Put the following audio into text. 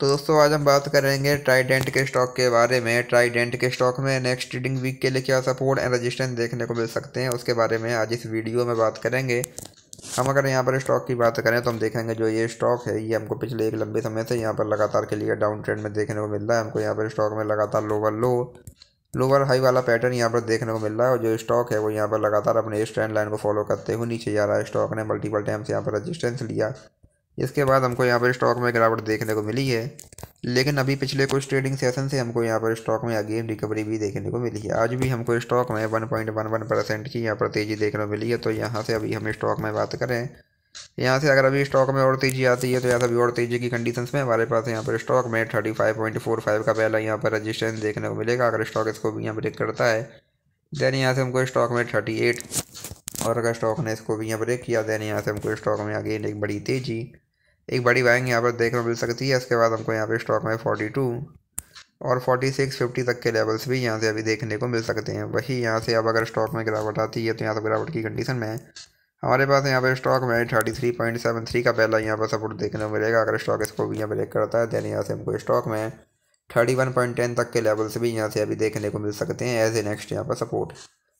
तो दोस्तों आज हम बात करेंगे ट्राइडेंट के स्टॉक के बारे में ट्राइडेंट के स्टॉक में नेक्स्ट ट्रेडिंग वीक के लिए क्या सपोर्ट एंड रजिस्टेंस देखने को मिल सकते हैं उसके बारे में आज इस वीडियो में बात करेंगे हम अगर यहाँ पर स्टॉक की बात करें तो हम देखेंगे जो ये स्टॉक है ये हमको पिछले एक लंबे समय से यहाँ पर लगातार के लिए डाउन ट्रेंड में देखने को मिल रहा है हमको यहाँ पर स्टॉक में लगातार लोअर लो लोअर हाई वाला पैटर्न यहाँ पर देखने को मिल रहा है और जो स्टॉक है वो यहाँ पर लगातार अपने इस ट्रेंड लाइन को फॉलो करते हुए नीचे जा रहा है स्टॉक ने मल्टीपल टाइम्स यहाँ पर रजिस्टेंस लिया इसके बाद हमको यहाँ पर स्टॉक में गिरावट देखने को मिली है लेकिन अभी पिछले कुछ ट्रेडिंग सेशन से हमको यहाँ पर स्टॉक में अगेन रिकवरी भी देखने को मिली है आज भी हमको स्टॉक में one one point one percent की यहाँ पर तेज़ी देखने को मिली है तो यहाँ से अभी हम स्टॉक में बात करें यहाँ से अगर अभी स्टॉक में और तेज़ी आती है तो यहाँ से अभी और तेज़ी की कंडीशन में हमारे पास यहाँ पर स्टॉक में फाइव का पहला यहाँ पर रजिस्ट्रेंस देखने को मिलेगा अगर स्टॉक इसको भी यहाँ ब्रेक करता है देन यहाँ से हमको स्टॉक में एट और अगर स्टॉक ने इसको भी यहाँ ब्रेक किया देन यहाँ से हमको स्टॉक में अगेन एक बड़ी तेज़ी एक बड़ी बाइंग यहाँ पर देखने को मिल सकती है इसके बाद हमको यहाँ पर स्टॉक में फोर्टी टू और फोर्टी सिक्स फिफ्टी तक के लेवल्स भी यहाँ से अभी देखने को मिल सकते हैं वही यहाँ से अब अगर स्टॉक में गिरावट आती है तो यहाँ से गिरावट की कंडीशन में हमारे पास यहाँ पर स्टॉक में thirty three point seven three का पहला यहाँ पर सपोर्ट देखने को मिलेगा अगर स्टॉक इसको भी यहाँ ब्रेक करता है देन यहाँ से हमको स्टॉक में थर्टी वन पॉइंट टेन तक के लेवल्स भी यहाँ से अभी देखने को मिल सकते हैं एज ए नेक्स्ट यहाँ पर सपोर्ट